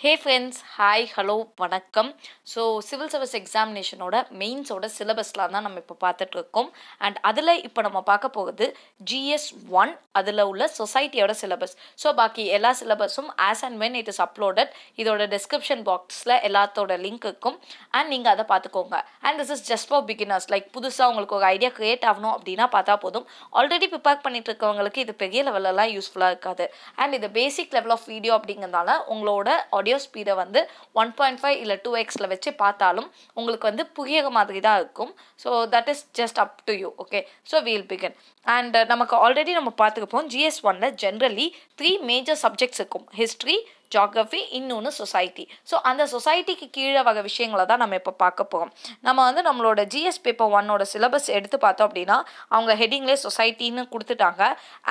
ஹே friends hi hello வணக்கம் so civil service எக்ஸாமினேஷனோட மெயின்ஸோட சிலபஸ்லாம் தான் நம்ம இப்போ பார்த்துட்ருக்கோம் அண்ட் அதில் இப்போ நம்ம பார்க்க போகுது ஜிஎஸ் ஒன் அதில் உள்ள சொசைட்டியோட சிலபஸ் ஸோ பாக்கி எல்லா சிலபஸும் as and when it is uploaded இதோட டிஸ்கிரிப்ஷன் பாக்ஸில் எல்லாத்தோட லிங்க் இருக்கும் அண்ட் நீங்கள் அதை பார்த்துக்கோங்க and this is just for beginners like புதுசாக உங்களுக்கு ஒரு ஐடியா க்ரியேட் ஆகணும் அப்படின்னா பார்த்தா போதும் ஆல்ரெடி ப்ரிப்பேர் பண்ணிட்டு இருக்கவங்களுக்கு இது பெரிய லெவலெலாம் யூஸ்ஃபுல்லாக இருக்காது அண்ட் இது பேசிக் லெவல் ஆஃப் வீடியோ அப்படிங்கிறதுனால உங்களோட ஆடியோ ஸ்பீடை வந்து ஒன் பாயிண்ட் ஃபைவ் இல்லை டூ எக்ஸில் வச்சு பார்த்தாலும் உங்களுக்கு வந்து புகியக மாதிரி தான் இருக்கும் so that is just up to you okay so we'll begin and நமக்கு ஆல்ரெடி நம்ம பார்த்துக்கப்போம் ஜிஎஸ் ஒனில் ஜென்ரலி த்ரீ மேஜர் சப்ஜெக்ட்ஸ் இருக்கும் ஹிஸ்ட்ரி ஜாகிரஃபி இன்னொன்று சொசைட்டி ஸோ அந்த சொசைட்டிக்கு கீழே வகை விஷயங்களை தான் நம்ம இப்போ பார்க்க போகிறோம் நம்ம வந்து நம்மளோட ஜிஎஸ் பேப்பர் ஒன்னோட சிலபஸ் எடுத்து பார்த்தோம் அப்படின்னா அவங்க ஹெட்டிங்லேயே சொசைட்டின்னு கொடுத்துட்டாங்க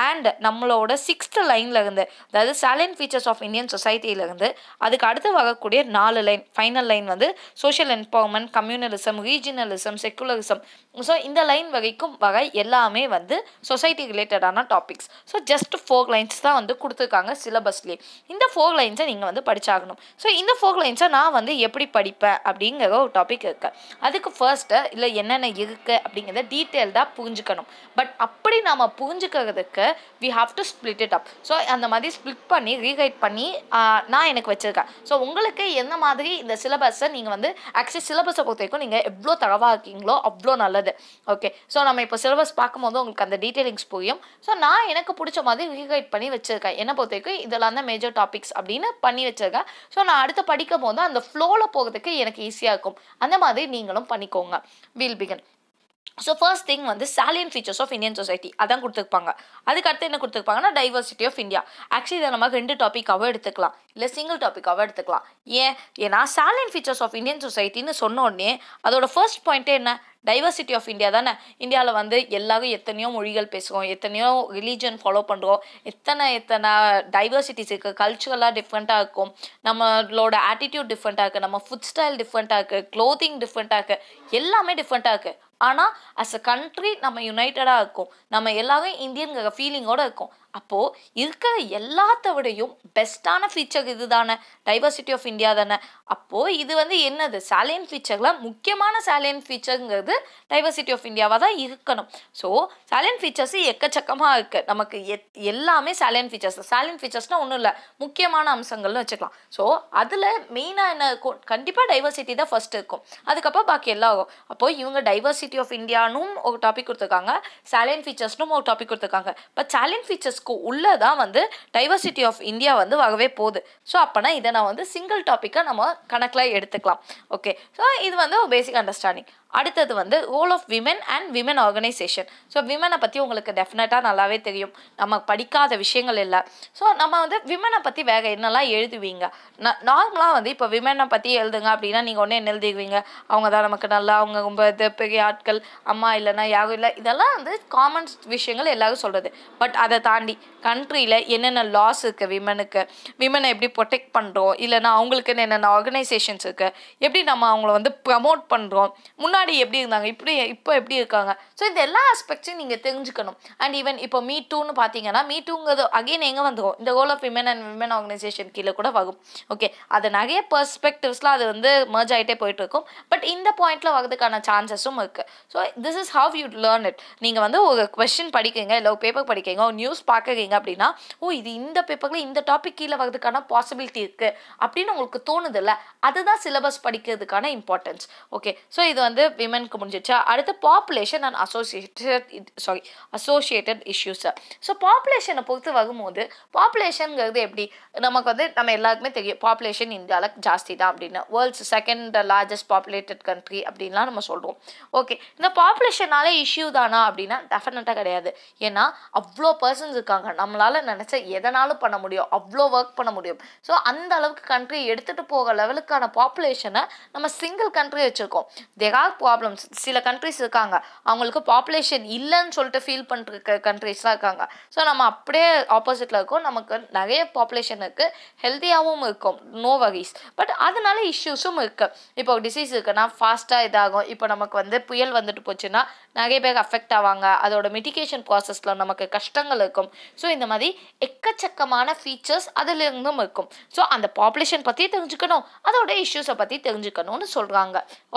அண்ட் நம்மளோட சிக்ஸ்த் லைனில் இருந்து அதாவது சேலன் ஃபீச்சர்ஸ் ஆஃப் இந்தியன் சொசைட்டியிலேருந்து அதுக்கு அடுத்து வரக்கூடிய நாலு லைன் ஃபைனல் லைன் வந்து social empowerment communalism regionalism secularism so இந்த லைன் வகைக்கும் வகை எல்லாமே வந்து சொசைட்டி ரிலேட்டடான topics so just four lines தான் வந்து கொடுத்துருக்காங்க சிலபஸ்லேயே இந்த ஃபோர் லைன் லைன்ஸை நீங்கள் வந்து படித்தாகணும் ஸோ இந்த ஃபோக் லைன்ஸை நான் வந்து எப்படி படிப்பேன் அப்படிங்கிற ஒரு டாபிக் இருக்கு அதுக்கு ஃபர்ஸ்ட்டு இல்லை என்னென்ன இருக்குது அப்படிங்கிறத டீட்டெயில்டாக புரிஞ்சுக்கணும் பட் அப்படி நாம் புரிஞ்சுக்கிறதுக்கு we have to split it up so அந்த மாதிரி ஸ்ப்ளிட் பண்ணி ரீகைட் பண்ணி நான் எனக்கு வச்சுருக்கேன் ஸோ உங்களுக்கு எந்த மாதிரி இந்த சிலபஸை நீங்கள் வந்து ஆக்சுவலி சிலபஸை பொறுத்த வரைக்கும் நீங்கள் எவ்வளோ தரவாக இருக்கீங்களோ அவ்வளோ நல்லது ஓகே ஸோ நம்ம இப்போ சிலபஸ் பார்க்கும்போது உங்களுக்கு அந்த டீட்டெயிலிங்ஸ் புரியும் ஸோ நான் எனக்கு பிடிச்ச மாதிரி ரீகைட் பண்ணி வச்சுருக்கேன் என்னை பொறுத்த வரைக்கும் இதெல்லாம் தான் மேஜர் டாபிக்ஸ் அப்படின்னு அப்படின்னு பண்ணி வச்சிருக்கேன் ஸோ நான் அடுத்து படிக்கும் போது அந்த ஃப்ளோவில் போகிறதுக்கு எனக்கு ஈஸியாக இருக்கும் அந்த மாதிரி நீங்களும் பண்ணிக்கோங்க will begin so first thing வந்து salient features of Indian society அதான் கொடுத்துருப்பாங்க அதுக்கு அடுத்து என்ன கொடுத்துருப்பாங்கன்னா டைவர்சிட்டி ஆஃப் இந்தியா ஆக்சுவலி இதை நம்ம ரெண்டு டாப்பிக்காகவும் எடுத்துக்கலாம் இல்லை சிங்கிள் டாப்பிக்காகவும் எடுத்துக்கலாம் ஏன் ஏன்னா சாலியன் ஃபீச்சர்ஸ் ஆஃப் இந்தியன் சொசைட்டின்னு சொன்ன உடனே அதோட ஃபர்ஸ்ட் பாயிண்ட்டே என்ன டைவர்சிட்டி ஆஃப் இந்தியா தானே இந்தியாவில் வந்து எல்லாரும் எத்தனையோ மொழிகள் பேசுகிறோம் எத்தனையோ ரிலீஜன் ஃபாலோ பண்ணுறோம் எத்தனை எத்தனை டைவர்சிட்டிஸ் இருக்குது கல்ச்சுரலாக டிஃப்ரெண்ட்டாக இருக்கும் நம்மளோட ஆட்டிடியூட் டிஃப்ரெண்ட்டாக இருக்குது நம்ம ஃபுட் ஸ்டைல் டிஃப்ரெண்ட்டாக இருக்குது க்ளோத்திங் டிஃப்ரெண்ட்டாக இருக்குது எல்லாமே டிஃப்ரெண்ட்டாக இருக்குது ஆனால் அஸ் அ கண்ட்ரி நம்ம யுனைட்டடாக இருக்கும் நம்ம எல்லாரும் இந்தியனுங்கிற ஃபீலிங்கோடு இருக்கும் அப்போது இருக்கிற எல்லாத்த விடையும் பெஸ்ட்டான ஃபீச்சர் இது தானே டைவர்சிட்டி ஆஃப் இந்தியா தானே அப்போது இது வந்து என்னது சாலியன் ஃபீச்சரில் முக்கியமான சாலியன் ஃபீச்சருங்கிறது டைவர்சிட்டி ஆஃப் இந்தியாவாக தான் இருக்கணும் ஸோ சாலியன் ஃபீச்சர்ஸ் எக்கச்சக்கமாக இருக்குது நமக்கு எத் எல்லாமே சாலியன் ஃபீச்சர்ஸ் சாலியன் ஃபீச்சர்ஸ்னால் ஒன்றும் இல்லை முக்கியமான அம்சங்கள்னு வச்சுக்கலாம் ஸோ அதில் மெயினாக என்ன இருக்கும் கண்டிப்பாக டைவர்சிட்டி தான் ஃபஸ்ட் இருக்கும் அதுக்கப்புறம் பாக்கி எல்லாம் ஆகும் அப்போது இவங்க டைவர்சிட்டி யூனிவர்சிட்டி ஆஃப் இந்தியானும் ஒரு டாபிக் கொடுத்துருக்காங்க சேலன் ஃபீச்சர்ஸ்னும் ஒரு டாபிக் கொடுத்துருக்காங்க பட் சேலன் ஃபீச்சர்ஸ்க்கு உள்ளே தான் வந்து டைவர்சிட்டி ஆஃப் இந்தியா வந்து வரவே போகுது ஸோ அப்போனா இதை நான் வந்து சிங்கிள் டாப்பிக்காக நம்ம கணக்கில் எடுத்துக்கலாம் ஓகே ஸோ இது வந்து பேசிக் அண்டர்ஸ்டாண்டிங் அடுத்தது வந்து role of women and women organisation so விமனை பற்றி உங்களுக்கு டெஃபினட்டாக நல்லாவே தெரியும் நம்ம படிக்காத விஷயங்கள் இல்லை ஸோ நம்ம வந்து விமனை பற்றி வேறு என்னெல்லாம் எழுதுவீங்க ந நார்மலாக வந்து இப்போ விமனை பற்றி எழுதுங்க அப்படின்னா நீங்கள் ஒன்றே என்ன எழுதிக்குவீங்க அவங்க தான் நமக்கு நல்லா அவங்க ரொம்ப இது பெரிய ஆட்கள் அம்மா இல்லைன்னா யாரும் இல்லை இதெல்லாம் வந்து காமன் விஷயங்கள் எல்லோரும் சொல்கிறது பட் அதை தாண்டி கண்ட்ரியில் என்னென்ன லாஸ் இருக்குது விமனுக்கு விமனை எப்படி ப்ரொடெக்ட் பண்ணுறோம் இல்லைன்னா அவங்களுக்குன்னு என்னென்ன ஆர்கனைசேஷன்ஸ் இருக்குது எப்படி நம்ம அவங்கள வந்து ப்ரமோட் பண்ணுறோம் முன்னாடி முன்னாடி எப்படி இருந்தாங்க இப்படி இப்போ எப்படி இருக்காங்க ஸோ இந்த எல்லா ஆஸ்பெக்ட்ஸையும் நீங்கள் தெரிஞ்சுக்கணும் அண்ட் ஈவன் இப்போ மீ டூன்னு பார்த்தீங்கன்னா மீ டூங்கிறது அகெயின் எங்கே வந்துடும் இந்த role of women and women organisation கீழே கூட வரும் ஓகே அது நிறைய பர்ஸ்பெக்டிவ்ஸில் அது வந்து மர்ஜ் ஆகிட்டே போயிட்டுருக்கும் பட் இந்த பாயிண்டில் வரதுக்கான சான்சஸும் இருக்குது so this is how you learn it நீங்கள் வந்து ஒரு கொஷின் படிக்கிறீங்க இல்லை ஒரு பேப்பர் படிக்கிறீங்க ஒரு நியூஸ் பார்க்குறீங்க அப்படின்னா ஓ இது இந்த பேப்பரில் இந்த டாபிக் கீழே வரதுக்கான பாசிபிலிட்டி இருக்குது அப்படின்னு உங்களுக்கு தோணுது இல்லை அதுதான் சிலபஸ் படிக்கிறதுக்கான இம்பார்ட்டன்ஸ் ஓகே ஸோ இது வந்து விமனுக்கு முடிஞ்சிச்சா அடுத்து population and associated sorry associated issues so பாப்புலேஷனை பொறுத்து வரும்போது பாப்புலேஷனுங்கிறது எப்படி நமக்கு வந்து நம்ம எல்லாருக்குமே தெரியும் பாப்புலேஷன் இந்தியாவில் ஜாஸ்தி தான் அப்படின்னு world's second largest populated country அப்படின்லாம் நம்ம சொல்கிறோம் ஓகே இந்த பாப்புலேஷனாலே இஷ்யூ தானா அப்படின்னா டெஃபினட்டாக கிடையாது ஏன்னா அவ்வளோ பர்சன்ஸ் இருக்காங்க நம்மளால் நினச்ச எதனாலும் பண்ண முடியும் அவ்வளோ ஒர்க் பண்ண முடியும் ஸோ அந்த அளவுக்கு கண்ட்ரி எடுத்துகிட்டு போகிற லெவலுக்கான பாப்புலேஷனை நம்ம சிங்கிள் கண்ட்ரி வச்சுருக்கோம் தேர் ஆர் ப்ராப்ளம்ஸ் சில கண்ட்ரிஸ் இருக்காங்க அவங்களுக்கு பாப்புலேஷன் இல்லைன்னு சொல்லிட்டு ஃபீல் பண்ணிருக்க கண்ட்ரிஸ்லாம் இருக்காங்க ஸோ நம்ம அப்படியே ஆப்போசிட்டில் இருக்கும் நமக்கு நிறைய பாப்புலேஷன் இருக்குது ஹெல்த்தியாகவும் இருக்கும் நோ வகைஸ் பட் அதனால இஷ்யூஸும் இருக்குது இப்போ டிசீஸ் இருக்குன்னா ஃபாஸ்ட்டாக இதாகும் இப்போ நமக்கு வந்து புயல் வந்துட்டு போச்சுன்னா நிறைய பேர் அஃபெக்ட் ஆவாங்க அதோட மெடிக்கேஷன் ப்ராசஸில் நமக்கு கஷ்டங்கள் இருக்கும் ஸோ இந்த மாதிரி எக்கச்சக்கமான ஃபீச்சர்ஸ் அதுலேருந்தும் இருக்கும் ஸோ அந்த பாப்புலேஷன் பற்றி தெரிஞ்சுக்கணும் அதோட இஷ்யூஸை பற்றி தெரிஞ்சுக்கணும்னு சொல்கிறாங்க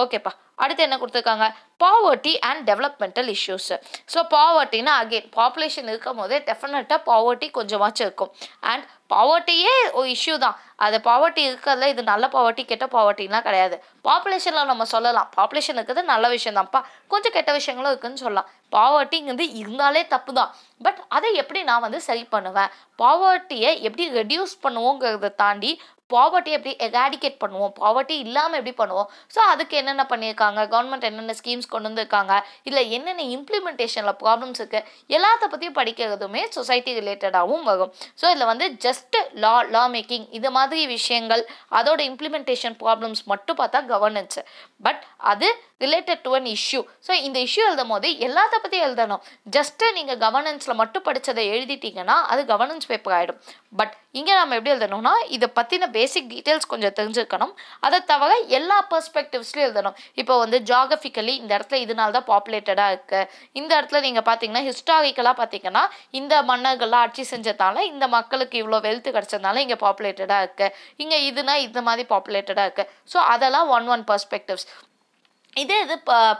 ஓகேப்பா அடுத்து என்ன கொடுத்துருக்காங்க poverty and developmental issues so பாவர்ட்டின்னா அகெயின் பாப்புலேஷன் இருக்கும் போதே டெஃபினட்டாக பாவர்ட்டி கொஞ்சமாச்சும் இருக்கும் அண்ட் பாவர்ட்டியே ஒரு இஷ்யூ தான் அது பாவர்ட்டி இருக்கிறதுல இது நல்ல பாவர்ட்டி கெட்ட பாவர்ட்டின்லாம் கிடையாது பாப்புலேஷனில் நம்ம சொல்லலாம் பாப்புலேஷன் இருக்கிறது நல்ல விஷயம் தான்ப்பா கொஞ்சம் கெட்ட விஷயங்களும் இருக்குதுன்னு சொல்லலாம் பாவர்ட்டிங்கிறது இருந்தாலே தப்பு தான் பட் அதை எப்படி நான் வந்து சரி பண்ணுவேன் பாவர்ட்டியை எப்படி ரெடியூஸ் பண்ணுவோங்கிறத தாண்டி பாவர்ட்டி எப்படி எராடிகேட் பண்ணுவோம் பாவர்ட்டி இல்லாமல் எப்படி பண்ணுவோம் ஸோ அதுக்கு என்னென்ன பண்ணியிருக்காங்க கவர்மெண்ட் என்னென்ன ஸ்கீம்ஸ் கொண்டு வந்திருக்காங்க இல்லை என்னென்ன இம்ப்ளிமெண்டேஷனில் ப்ராப்ளம்ஸ் இருக்குது எல்லாத்த பற்றியும் படிக்கிறதுமே சொசைட்டி ரிலேட்டடாகவும் வரும் ஸோ இதில் வந்து ஜஸ்ட் லா லா மேக்கிங் இது மாதிரி விஷயங்கள் அதோட இம்ப்ளிமெண்டேஷன் ப்ராப்ளம்ஸ் மட்டும் பார்த்தா கவர்னன்ஸு பட் அது related to an issue so இந்த இஷ்யூ எழுதும் போது எல்லாத்த பற்றி எழுதணும் ஜஸ்ட்டு நீங்கள் கவர்னன்ஸில் மட்டும் படித்ததை எழுதிட்டீங்கன்னா அது கவர்னன்ஸ் பேப்பர் ஆகிடும் பட் இங்கே நம்ம எப்படி எழுதணும்னா இதை பற்றின பேசிக் டீட்டெயில்ஸ் கொஞ்சம் தெரிஞ்சுக்கணும் அதை தவிர எல்லா பெர்ஸ்பெக்டிவ்ஸ்லையும் எழுதணும் இப்போ வந்து ஜாகிரபிக்கலி இந்த இடத்துல இதனால தான் பாப்புலேட்டடாக இருக்குது இந்த இடத்துல நீங்கள் பார்த்தீங்கன்னா ஹிஸ்டாரிக்கலாக பார்த்தீங்கன்னா இந்த மன்னர்கள்லாம் ஆட்சி செஞ்சதால இந்த மக்களுக்கு இவ்வளோ வெல்த் கிடச்சதுனால இங்கே பாப்புலேட்டடாக இருக்குது இங்கே இதுனா இந்த மாதிரி பாப்புலேட்டடாக இருக்குது ஸோ அதெல்லாம் ஒன் ஒன் பர்ஸ்பெக்டிவ்ஸ் இதே இது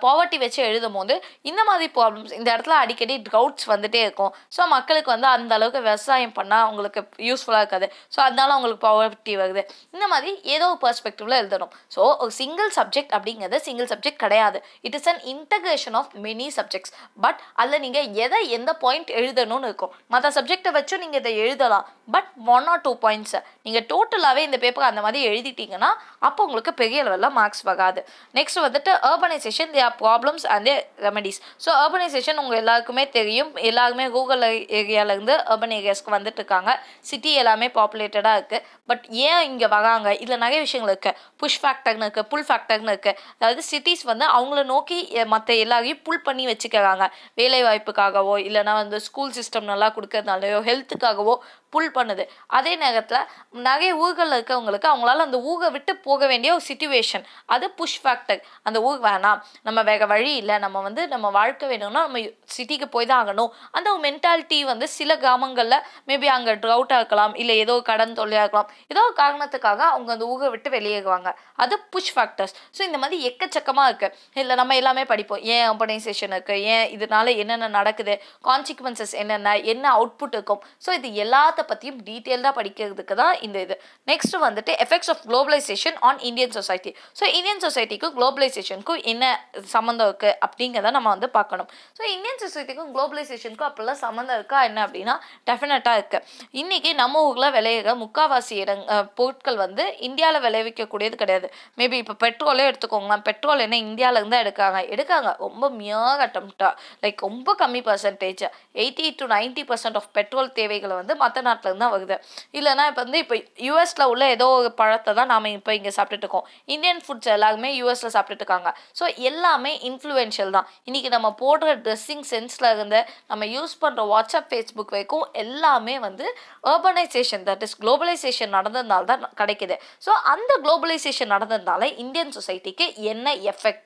பாவர்ட்டி வச்சு எழுதும் போது இந்த மாதிரி ப்ராப்ளம்ஸ் இந்த இடத்துல அடிக்கடி ட்ரவுட்ஸ் வந்துகிட்டே இருக்கும் ஸோ மக்களுக்கு வந்து அந்த அளவுக்கு விவசாயம் பண்ணால் அவங்களுக்கு யூஸ்ஃபுல்லாக இருக்காது ஸோ அதனால அவங்களுக்கு பாவர்ட்டி வருது இந்த மாதிரி ஏதோ ஒரு பர்ஸ்பெக்டிவில் எழுதணும் ஸோ ஒரு சிங்கிள் சப்ஜெக்ட் அப்படிங்கிறது சிங்கிள் சப்ஜெக்ட் கிடையாது it is an integration of many subjects but அதில் நீங்கள் எதை எந்த பாயிண்ட் எழுதணும்னு இருக்கும் மற்ற சப்ஜெக்டை வச்சும் நீங்கள் இதை எழுதலாம் பட் ஒன் ஆர் டூ பாயிண்ட்ஸை நீங்கள் டோட்டலாகவே இந்த பேப்பர் அந்த மாதிரி எழுதிட்டீங்கன்னா அப்போ உங்களுக்கு பெரிய லெவலில் மார்க்ஸ் வராது நெக்ஸ்ட் வந்துட்டு urbanisation their problems and the remedies so urbanisation உங்கள் எல்லாருக்குமே தெரியும் எல்லாருமே ரூரல் ஏரியாவிலேருந்து அர்பன் ஏரியாஸ்க்கு வந்துட்டு இருக்காங்க சிட்டி எல்லாமே பாப்புலேட்டடாக இருக்குது பட் ஏன் இங்கே வராங்க இதில் நிறைய விஷயங்கள் இருக்குது புஷ் ஃபேக்டர்னு இருக்குது புல் ஃபேக்டர்னு இருக்குது அதாவது சிட்டிஸ் வந்து அவங்கள நோக்கி மற்ற எல்லாரையும் புல் பண்ணி வச்சுக்கிறாங்க வேலை வாய்ப்புக்காகவோ இல்லைனா வந்து ஸ்கூல் சிஸ்டம் நல்லா கொடுக்கறதுனாலையோ ஹெல்த்துக்காகவோ புல் பண்ணுது அதே நேரத்தில் நகை ஊர்களில் இருக்கவங்களுக்கு அவங்களால அந்த ஊகை விட்டு போக வேண்டிய ஒரு சுச்சுவேஷன் அது புஷ் ஃபேக்டர் அந்த ஊர் வேணாம் நம்ம வேறு வழி இல்லை நம்ம வந்து நம்ம வாழ்க்கை வேணும்னா நம்ம சிட்டிக்கு போய் தான் ஆகணும் அந்த ஒரு மென்டாலிட்டி வந்து சில கிராமங்களில் மேபி அங்கே ட்ரவுட்டாக இருக்கலாம் இல்லை ஏதோ கடன் தொல்லையாக இருக்கலாம் ஏதோ காரணத்துக்காக அவங்க அந்த ஊகை விட்டு வெளியேறுவாங்க அது புஷ் ஃபேக்டர்ஸ் ஸோ இந்த மாதிரி எக்கச்சக்கமாக இருக்குது இல்லை நம்ம எல்லாமே படிப்போம் ஏன் ஆர்கனைசேஷன் இருக்குது ஏன் இதனால என்னென்ன நடக்குது கான்சிக்வன்சஸ் என்னென்ன என்ன அவுட்புட் இருக்கும் ஸோ இது எல்லாத்தையும் எல்லாத்த பற்றியும் டீட்டெயில்டாக படிக்கிறதுக்கு தான் இந்த இது நெக்ஸ்ட் வந்துட்டு effects of globalisation on Indian society so Indian சொசைட்டிக்கும் குளோபலைசேஷனுக்கும் என்ன சம்மந்தம் இருக்குது அப்படிங்கிறத நம்ம வந்து பார்க்கணும் ஸோ இந்தியன் சொசைட்டிக்கும் குளோபலைசேஷனுக்கும் அப்போல்லாம் சம்மந்தம் இருக்கா என்ன அப்படின்னா டெஃபினட்டாக இருக்குது இன்றைக்கி நம்ம ஊரில் விளையிற முக்காவாசி இடங் பொருட்கள் வந்து இந்தியாவில் விளைவிக்கக்கூடியது கிடையாது மேபி இப்போ பெட்ரோலே எடுத்துக்கோங்களேன் பெட்ரோல் என்ன இந்தியாவிலேருந்து எடுக்காங்க எடுக்காங்க ரொம்ப மியாக அட்டம்ப்டா லைக் ரொம்ப கம்மி percentage eighty to ninety percent of petrol தேவைகளை வந்து மற்ற தமிழ்நாட்டிலேருந்து தான் வருது இல்லைனா இப்போ வந்து இப்போ யூஎஸில் உள்ள ஏதோ ஒரு பழத்தை தான் நாம் இப்போ இங்கே சாப்பிட்டுட்டு இருக்கோம் இந்தியன் ஃபுட்ஸ் எல்லாருமே யூஎஸில் சாப்பிட்டுட்டு இருக்காங்க ஸோ எல்லாமே இன்ஃப்ளூயன்ஷியல் தான் இன்றைக்கி நம்ம போடுற ட்ரெஸ்ஸிங் சென்ஸில் இருந்து நம்ம யூஸ் பண்ணுற வாட்ஸ்அப் ஃபேஸ்புக் வரைக்கும் எல்லாமே வந்து அர்பனைசேஷன் தட் இஸ் குளோபலைசேஷன் நடந்ததுனால தான் கிடைக்கிது ஸோ அந்த குளோபலைசேஷன் நடந்ததுனால இந்தியன் சொசைட்டிக்கு என்ன எஃபெக்ட்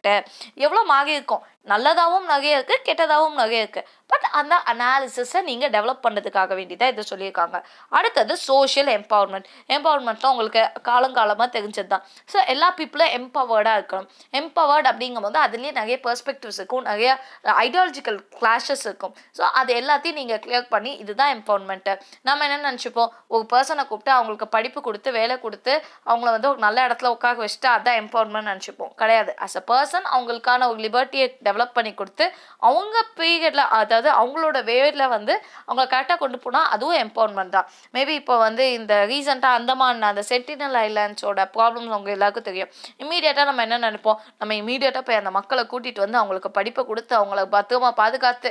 எவ்வளோ மாறி இருக்கும் நல்லதாகவும் நகை இருக்குது கெட்டதாகவும் நகை இருக்குது பட் அந்த அனாலிசிஸை நீங்கள் டெவலப் பண்ணுறதுக்காக வேண்டி தான் இதை சொல்லியிருக்காங்க அடுத்தது சோஷியல் எம்பவர்மெண்ட் எம்பவர்மெண்ட்லாம் உங்களுக்கு காலங்காலமாக தெரிஞ்சது தான் ஸோ எல்லா பீப்புளும் எம்பவர்டாக இருக்கணும் எம்பவர்ட் அப்படிங்கும்போது அதுலேயே நிறைய பெர்ஸ்பெக்டிவ்ஸ் இருக்கும் நிறைய ஐடியாலஜிக்கல் கிளாஷஸ் இருக்கும் ஸோ அது எல்லாத்தையும் நீங்கள் கிளியர் பண்ணி இதுதான் எம்பவர்மெண்ட்டு நம்ம என்ன நினச்சிப்போம் ஒரு பர்சனை கூப்பிட்டு அவங்களுக்கு படிப்பு கொடுத்து வேலை கொடுத்து அவங்கள வந்து ஒரு நல்ல இடத்துல உட்கார வச்சுட்டு அதுதான் எம்பவர்மெண்ட் நினச்சிப்போம் கிடையாது அஸ் அ பர்சன் அவங்களுக்கான ஒரு லிபர்ட்டியை டெவலப் பண்ணி கொடுத்து அவங்க பீரியடில் அதாவது அவங்களோட வேர்டில் வந்து அவங்கள கரெக்டாக கொண்டு போனால் அதுவும் எம்பவர்மெண்ட் தான் மேபி இப்போ வந்து இந்த ரீசெண்டாக அந்தமான் அந்த செட்டினல் ஐலாண்ட்ஸோட ப்ராப்ளம்ஸ் அவங்க எல்லாருக்கும் தெரியும் இமீடியட்டாக நம்ம என்ன நினைப்போம் நம்ம இமீடியட்டாக போய் அந்த மக்களை கூட்டிகிட்டு வந்து அவங்களுக்கு படிப்பை கொடுத்து அவங்கள பத்திரமா பாதுகாத்து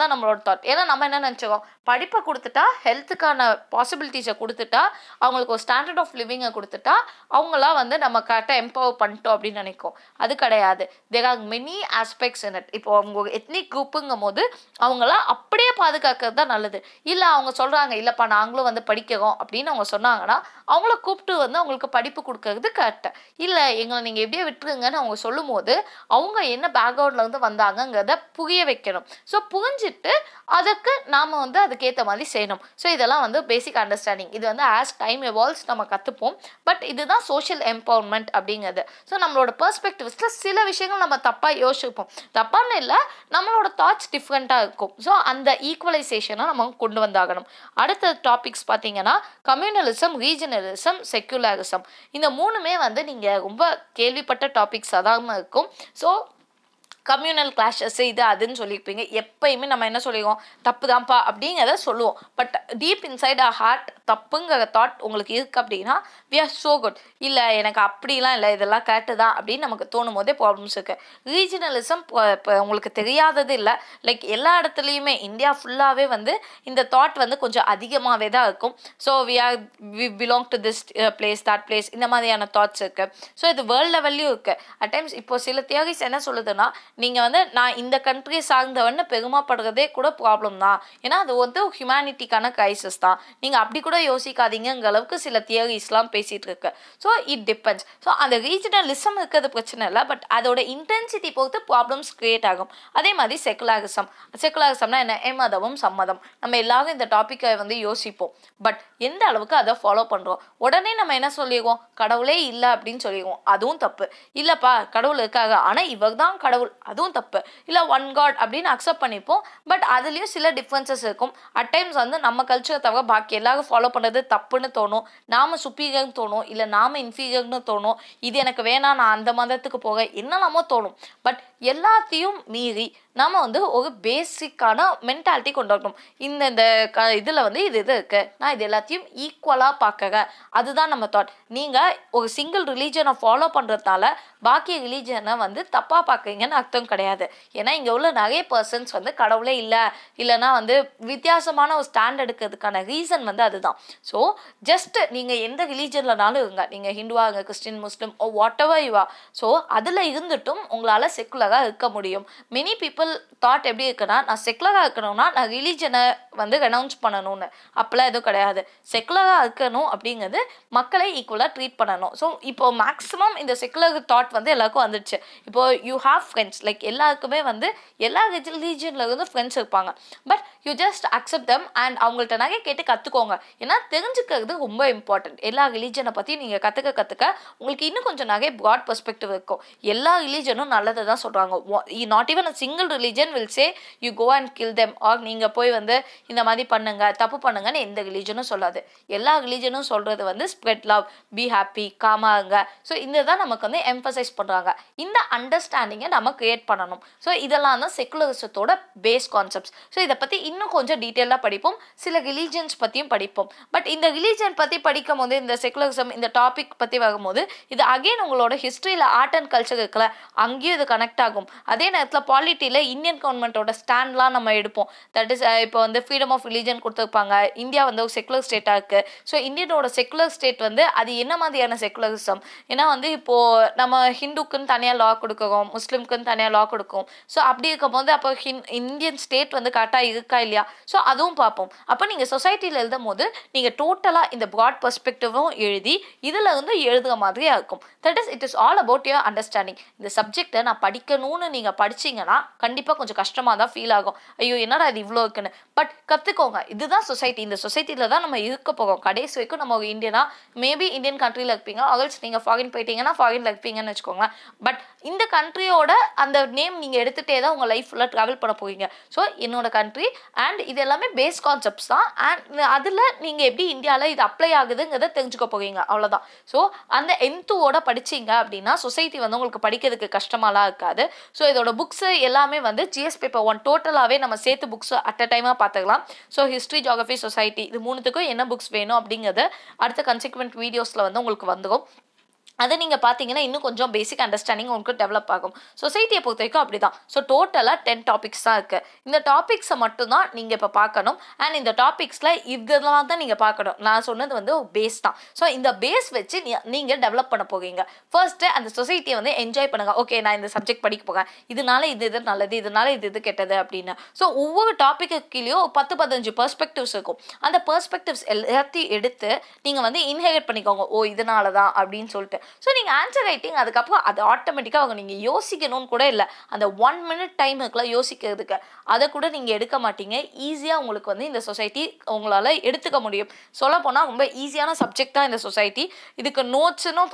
தான் நம்மளோட தாட் ஏன்னா நம்ம என்ன நினச்சிக்கோம் படிப்பை கொடுத்துட்டா ஹெல்த்துக்கான பாசிபிலிட்டிஸை கொடுத்துட்டா அவங்களுக்கு ஒரு ஸ்டாண்டர்ட் ஆஃப் லிவிங்கை கொடுத்துட்டா அவங்களாம் வந்து நம்ம கரெக்டாக எம்பவர் பண்ணிட்டோம் அப்படின்னு நினைக்கும் அது கிடையாது there are many as aspects in it இப்போ அவங்க எத்னிக் குரூப்புங்கும் போது அவங்களாம் அப்படியே பாதுகாக்கிறது தான் நல்லது இல்லை அவங்க சொல்கிறாங்க இல்லைப்பா நாங்களும் வந்து படிக்கிறோம் அப்படின்னு அவங்க சொன்னாங்கன்னா அவங்கள கூப்பிட்டு வந்து அவங்களுக்கு படிப்பு கொடுக்கறது கரெக்டாக இல்லை எங்களை நீங்கள் எப்படியே விட்டுருங்கன்னு அவங்க சொல்லும் போது அவங்க என்ன பேக்ரவுண்ட்லேருந்து வந்தாங்கங்கிறத புரிய வைக்கணும் ஸோ புரிஞ்சிட்டு அதுக்கு நாம் வந்து அதுக்கேற்ற மாதிரி செய்யணும் ஸோ இதெல்லாம் வந்து பேசிக் அண்டர்ஸ்டாண்டிங் இது வந்து ஆஸ் டைம் எவால்வ்ஸ் நம்ம கற்றுப்போம் பட் இதுதான் சோஷியல் எம்பவர்மெண்ட் அப்படிங்கிறது ஸோ நம்மளோட பர்ஸ்பெக்டிவ்ஸில் சில விஷயங்கள் நம்ம தப்பாக யோசிப்போம் இருக்கும் தப்பான்னு இல்லை நம்மளோட தாட்ஸ் டிஃப்ரெண்ட்டாக இருக்கும் ஸோ அந்த ஈக்குவலைசேஷனை நம்ம கொண்டு வந்தாகணும் அடுத்த டாபிக்ஸ் பார்த்தீங்கன்னா கம்யூனலிசம் ரீஜனலிசம் செக்குலரிசம் இந்த மூணுமே வந்து நீங்கள் ரொம்ப கேள்விப்பட்ட டாபிக்ஸாக தான் இருக்கும் ஸோ கம்யூனல் கிளாஷஸ் இது அதுன்னு சொல்லியிருப்பீங்க எப்பயுமே நம்ம என்ன சொல்லிடுவோம் தப்பு தான்ப்பா அப்படிங்கிறத சொல்லுவோம் but deep inside a heart தப்புங்கிற தாட் உங்களுக்கு இருக்குது அப்படின்னா வி ஆர் ஸோ குட் இல்லை எனக்கு அப்படிலாம் இல்லை இதெல்லாம் கரெக்டு தான் அப்படின்னு நமக்கு தோணும் போதே ப்ராப்ளம்ஸ் இருக்குது ரீஜனலிசம் இப்போ உங்களுக்கு தெரியாதது இல்லை லைக் எல்லா இடத்துலையுமே இந்தியா ஃபுல்லாகவே வந்து இந்த தாட் வந்து கொஞ்சம் அதிகமாகவே தான் இருக்கும் so we are we belong to this place that place இந்த மாதிரியான தாட்ஸ் இருக்குது ஸோ இது வேர்ல்ட் லெவல்லையும் இருக்குது அட் டைம்ஸ் இப்போ சில தியரிஸ் என்ன சொல்லுதுன்னா நீங்கள் வந்து நான் இந்த கண்ட்ரி சார்ந்தவன்னு பெருமைப்படுறதே கூட ப்ராப்ளம் தான் ஏன்னா அது வந்து ஹியூமனிட்டிக்கான கிரைசிஸ் தான் நீங்கள் அப்படி கூட யோசிக்காதீங்கிற அளவுக்கு சில தியரிஸ்லாம் பேசிகிட்டு இருக்கு ஸோ இட் டிபெண்ட்ஸ் ஸோ அந்த ரீஜனலிசம் இருக்கிறது பிரச்சனை இல்லை பட் அதோட இன்டென்சிட்டி பொறுத்து ப்ராப்ளம்ஸ் க்ரியேட் ஆகும் அதே மாதிரி செகுலாரிசம் செகுலாரிசம்னா என்ன ஏமதமும் சம்மதம் நம்ம எல்லாரும் இந்த டாப்பிக்கை வந்து யோசிப்போம் பட் எந்த அளவுக்கு அதை ஃபாலோ பண்ணுறோம் உடனே நம்ம என்ன சொல்லிடுவோம் கடவுளே இல்லை அப்படின்னு சொல்லிடுவோம் அதுவும் தப்பு இல்லைப்பா கடவுள் இருக்காங்க ஆனால் இவர் தான் கடவுள் அதுவும் தப்பு இல்லை ஒன் காட் அப்படின்னு அக்செப்ட் பண்ணிப்போம் பட் அதுலேயும் சில டிஃப்ரென்சஸ் இருக்கும் அட் டைம்ஸ் வந்து நம்ம கல்ச்சரை தவிர பாக்கி எல்லாரும் ஃபாலோ பண்ணுறது தப்புன்னு தோணும் நாம சுப்பீரியர்னு தோணும் இல்லை நாம இன்ஃபீரியர்னு தோணும் இது எனக்கு வேணாம் நான் அந்த மதத்துக்கு போக என்னெல்லாமோ தோணும் பட் எல்லாத்தையும் மீறி நம்ம வந்து ஒரு பேசிக்கான மென்டாலிட்டி கொண்டு வரணும் இந்த இந்த க இதில் வந்து இது இது இருக்குது நான் இது எல்லாத்தையும் ஈக்குவலாக பார்க்க அதுதான் நம்ம தாட் நீங்கள் ஒரு சிங்கிள் ரிலீஜனை ஃபாலோ பண்ணுறதுனால பாக்கி ரிலீஜனை வந்து தப்பாக பார்க்குறீங்கன்னு அர்த்தம் கிடையாது ஏன்னா இங்கே உள்ள நிறைய பர்சன்ஸ் வந்து கடவுளே இல்லை இல்லைனா வந்து வித்தியாசமான ஒரு ஸ்டாண்ட் எடுக்கிறதுக்கான ரீசன் வந்து அதுதான் ஸோ ஜஸ்ட்டு நீங்கள் எந்த ரிலீஜன்லனாலும் இருங்க நீங்கள் ஹிந்துவாக இருங்க Christian Muslim or whatever you are so அதில் இருந்துட்டும் உங்களால் செக்குலராக இருக்க முடியும் மெனி பீப்புள் ஸ்பிரிச்சுவல் தாட் எப்படி இருக்குன்னா நான் செக்குலராக இருக்கணும்னா நான் ரிலீஜனை வந்து ரெனவுன்ஸ் பண்ணணும்னு அப்போல்லாம் எதுவும் கிடையாது செக்குலராக இருக்கணும் அப்படிங்கிறது மக்களை ஈக்குவலாக ட்ரீட் பண்ணணும் ஸோ இப்போ மேக்ஸிமம் இந்த செக்குலர் தாட் வந்து எல்லாருக்கும் வந்துடுச்சு இப்போது யூ ஹாவ் ஃப்ரெண்ட்ஸ் லைக் எல்லாருக்குமே வந்து எல்லா ரிலீஜனில் இருந்து ஃப்ரெண்ட்ஸ் இருப்பாங்க but you just accept them and அவங்கள்ட்ட நகை கேட்டு கற்றுக்கோங்க ஏன்னா தெரிஞ்சுக்கிறது ரொம்ப இம்பார்ட்டண்ட் எல்லா ரிலீஜனை பற்றி நீங்கள் கற்றுக்க கற்றுக்க உங்களுக்கு இன்னும் கொஞ்சம் நகை ப்ராட் பெர்ஸ்பெக்டிவ் இருக்கும் எல்லா ரிலீஜனும் நல்லது தான் சொல்கிறாங்க not even single religion will say you go and kill them or நீங்கள் போய் வந்து இந்த மாதிரி பண்ணுங்க தப்பு பண்ணுங்கன்னு எந்த ரிலிஜனும் சொல்லாது எல்லா ரிலீஜனும் சொல்கிறது வந்து ஸ்ப்ரெட் லவ் பி ஹாப்பி காமாங்க ஸோ இந்த தான் நமக்கு வந்து எம்பசைஸ் பண்ணுறாங்க இந்த அண்டர்ஸ்டாண்டிங்கை நம்ம கிரியேட் பண்ணணும் ஸோ இதெல்லாம் தான் செக்குலரிசத்தோட பேஸ் கான்செப்ட்ஸ் ஸோ இதை பற்றி இன்னும் கொஞ்சம் டீட்டெயிலாக படிப்போம் சில ரிலீஜன்ஸ் பற்றியும் படிப்போம் பட் இந்த ரிலீஜன் பற்றி படிக்கும் போது இந்த செக்குலரிசம் இந்த டாபிக் பற்றி வரும்போது இது அகெயின் உங்களோட ஹிஸ்ட்ரியில் ஆர்ட் அண்ட் கல்ச்சர் இருக்கல அங்கேயும் இது கனெக்ட் ஆகும் அதே நேரத்தில் பாலிட்டியில் இந்தியன் கவர்மெண்ட்டோட ஸ்டாண்ட்லாம் நம்ம எடுப்போம் தட் இஸ் இப்போ வந்து ஃப்ரீடம் ஆஃப் ரிலீஜன் கொடுத்துருப்பாங்க இந்தியா வந்து ஒரு செக்குலர் ஸ்டேட்டாக இருக்குது ஸோ இந்தியனோட செக்குலர் ஸ்டேட் வந்து அது என்ன மாதிரியான செக்குலரிசம் ஏன்னா வந்து இப்போது நம்ம ஹிந்துக்குன்னு தனியாக லா கொடுக்குறோம் முஸ்லீம்க்குன்னு தனியாக லா கொடுக்கும் ஸோ அப்படி இருக்கும்போது அப்போ ஹிந் இந்தியன் ஸ்டேட் வந்து கரெக்டாக இருக்கா இல்லையா ஸோ அதுவும் பார்ப்போம் அப்போ நீங்கள் சொசைட்டியில் எழுதும் போது நீங்கள் டோட்டலாக இந்த ப்ராட் பர்ஸ்பெக்டிவும் எழுதி இதில் வந்து எழுதுகிற மாதிரியாக இருக்கும் that is it is all about your understanding இந்த சப்ஜெக்டை நான் படிக்கணும்னு நீங்கள் படிச்சிங்கன்னா கண்டிப்பாக கண்டிப்பாக கொஞ்சம் கஷ்டமாக தான் ஃபீல் ஆகும் ஐயோ என்னடா இது இவ்வளோ இருக்குன்னு பட் கற்றுக்கோங்க இதுதான் சொசைட்டி இந்த சொசைட்டியில் தான் நம்ம இருக்க போகும் கடைசி வரைக்கும் நம்ம இந்தியனா மேபி இந்தியன் கண்ட்ரியில் இருப்பீங்க அகல்ஸ் நீங்கள் ஃபாரின் போயிட்டீங்கன்னா ஃபாரினில் இருப்பீங்கன்னு வச்சுக்கோங்க பட் இந்த கண்ட்ரியோட அந்த நேம் நீங்கள் எடுத்துகிட்டே தான் உங்கள் லைஃப் ஃபுல்லாக ட்ராவல் பண்ண போவீங்க ஸோ என்னோட கண்ட்ரி அண்ட் இது எல்லாமே பேஸ் கான்செப்ட்ஸ் தான் அண்ட் அதில் நீங்கள் எப்படி இந்தியாவில் இது அப்ளை ஆகுதுங்கிறத தெரிஞ்சுக்க போகிறீங்க அவ்வளோதான் ஸோ அந்த எந்தோட படிச்சிங்க அப்படின்னா சொசைட்டி வந்து உங்களுக்கு படிக்கிறதுக்கு கஷ்டமாலாம் இருக்காது ஸோ இதோட புக்ஸு எல்லாமே வந்து ஜிஎஸ் பேப்பர் ஒன் டோட்டலாகவே நம்ம சேர்த்து புக்ஸ் அட் அ டைமாக பார்த்துக்கலாம் ஸோ ஹிஸ்ட்ரி ஜியாகிரஃபி சொசைட்டி இது மூணுத்துக்கும் என்ன புக்ஸ் வேணும் அப்படிங்கிறது அடுத்த கன்சிக்வெண்ட் வீடியோஸில் வந்து உங்களுக்கு வந்துடும் அதை நீங்கள் பார்த்தீங்கன்னா இன்னும் கொஞ்சம் பேசிக் அண்டர்ஸ்டாண்டிங் உங்களுக்கு டெவலப் ஆகும் சொசைட்டியை பொறுத்த வரைக்கும் அப்படி தான் ஸோ டோட்டலாக டென் டாபிக்ஸ் தான் இருக்குது இந்த டாபிக்ஸை மட்டும்தான் நீங்கள் இப்போ பார்க்கணும் அண்ட் இந்த டாபிக்ஸில் இதெல்லாம் தான் நீங்கள் பார்க்கணும் நான் சொன்னது வந்து பேஸ் தான் ஸோ இந்த பேஸ் வச்சு நீங்கள் டெவலப் பண்ண போகிறீங்க ஃபர்ஸ்ட்டு அந்த சொசைட்டியை வந்து என்ஜாய் பண்ணுங்கள் ஓகே நான் இந்த சப்ஜெக்ட் படிக்க போகிறேன் இதனால இது இது நல்லது இதனால இது இது கெட்டது அப்படின்னு ஸோ ஒவ்வொரு டாப்பிக்கு பத்து பதினஞ்சு பெர்ஸ்பெக்டிவ்ஸ் இருக்கும் அந்த பெர்ஸ்பெக்டிவ்ஸ் எல்லாத்தையும் எடுத்து நீங்கள் வந்து இன்ஹெரிட் பண்ணிக்கோங்க ஓ இதனால தான் அப்படின்னு சொல்லிட்டு ஸோ நீங்கள் ஆன்சர் ரைட்டிங் அதுக்கப்புறம் அது ஆட்டோமேட்டிக்காக அவங்க நீங்கள் யோசிக்கணும்னு கூட இல்லை அந்த ஒன் மினிட் டைமுக்குலாம் யோசிக்கிறதுக்கு அதை கூட நீங்கள் எடுக்க மாட்டீங்க ஈஸியாக உங்களுக்கு வந்து இந்த சொசைட்டி உங்களால் எடுத்துக்க முடியும் சொல்லப்போனால் ரொம்ப ஈஸியான சப்ஜெக்ட் தான் இந்த சொசைட்டி இதுக்கு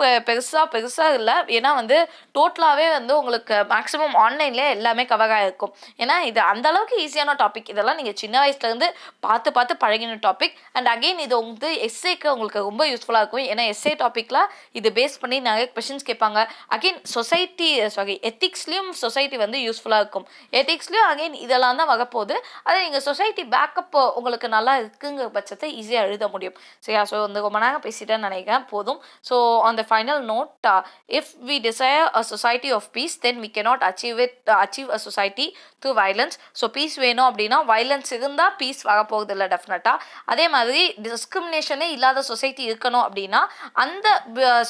பெ பெருசாக பெருசாக இல்லை ஏன்னா வந்து டோட்டலாகவே வந்து உங்களுக்கு மேக்ஸிமம் ஆன்லைன்லேயே எல்லாமே கவர் ஆகிருக்கும் ஏன்னா இது அந்தளவுக்கு ஈஸியான டாபிக் இதெல்லாம் நீங்கள் சின்ன வயசுலேருந்து பார்த்து பார்த்து பழகின டாபிக் அண்ட் அகெயின் இது வந்து எஸ்ஏக்கு உங்களுக்கு ரொம்ப யூஸ்ஃபுல்லாக இருக்கும் ஏன்னா எஸ்ஏ டாப்பிக்கில் இது பேஸ் பண்ணி நிறைய கொஷின்ஸ் கேட்பாங்க அகெயின் சொசைட்டி சாரி எத்திக்ஸ்லேயும் சொசைட்டி வந்து யூஸ்ஃபுல்லாக இருக்கும் எத்திக்ஸ்லேயும் அகெயின் இதெல்லாம் தான் வரப்போகுது அதை நீங்கள் சொசைட்டி பேக்கப் உங்களுக்கு நல்லா இருக்குங்கிற பட்சத்தை ஈஸியாக எழுத முடியும் சரியா ஸோ வந்து ரொம்ப நேரம் பேசிட்டேன்னு நினைக்கிறேன் போதும் ஸோ அந்த final note if we desire a society of peace then we not achieve with achieve a society through violence so peace வேணும் அப்படின்னா வைலன்ஸ் இருந்தால் பீஸ் வரப்போகுது இல்லை டெஃபினட்டாக அதே மாதிரி டிஸ்கிரிமினேஷனே இல்லாத சொசைட்டி இருக்கணும் அப்படின்னா அந்த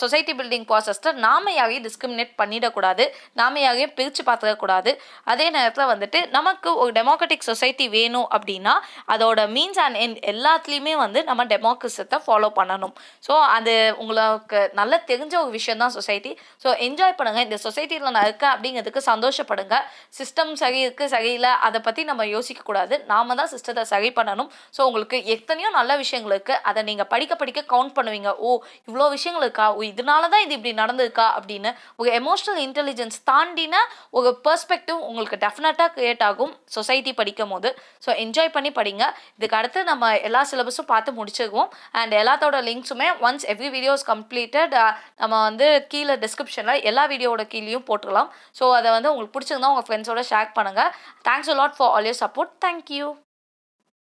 சொசைட்டி uh, பில்டிங் ப்ராசஸில் நாமையாகவே டிஸ்கிரிமினேட் பண்ணிடக்கூடாது நாமையாகவே பிரித்து பார்த்துக்கக்கூடாது அதே நேரத்தில் வந்துட்டு நமக்கு ஒரு டெமோக்ராட்டிக் சொசைட்டி வேணும் அப்படின்னா அதோட மீன்ஸ் அண்ட் எண்ட் எல்லாத்துலேயுமே வந்து நம்ம டெமோக்ரஸத்தை ஃபாலோ பண்ணணும் ஸோ அது உங்களுக்கு நல்லா தெரிஞ்ச ஒரு விஷயம் தான் சொசைட்டி ஸோ என்ஜாய் பண்ணுங்கள் இந்த சொசைட்டியில் நான் இருக்கேன் அப்படிங்கிறதுக்கு சந்தோஷப்படுங்க சிஸ்டம் சரி இருக்குது சரியில்லை அதை பற்றி நம்ம யோசிக்கக்கூடாது நாம தான் சிஸ்டத்தை சரி பண்ணணும் ஸோ உங்களுக்கு எத்தனையோ நல்ல விஷயங்களுக்கு அதை நீங்கள் படிக்க படிக்க கவுண்ட் பண்ணுவீங்க ஓ இவ்வளோ விஷயங்களுக்கா ஓ இதனால தான் இது இப்படி நடந்திருக்கா அப்படின்னு ஒரு எமோஷனல் இன்டெலிஜென்ஸ் தாண்டின ஒரு பெர்ஸ்பெக்டிவ் உங்களுக்கு டெஃபினட்டாக க்ரியேட் ஆகும் சொசைட்டி படிக்கும் போது ஸோ என்ஜாய் பண்ணி படிங்க இதுக்கு அடுத்து நம்ம எல்லா சிலபஸும் பார்த்து முடிச்சுக்குவோம் அண்ட் எல்லாத்தோட லிங்க்ஸுமே ஒன்ஸ் எவ்ரி வீடியோஸ் கம்ப்ளீட்டட் நம்ம வந்து கீழே டிஸ்கிரிப்ஷனில் எல்லா வீடியோட கீழேயும் போட்டுக்கலாம் ஸோ அதை வந்து உங்களுக்கு பிடிச்சிருந்தா உங்கள் ஃப்ரெண்ட்ஸோட ஷேர் பண்ணுங்கள் thanks lot for all your support thank you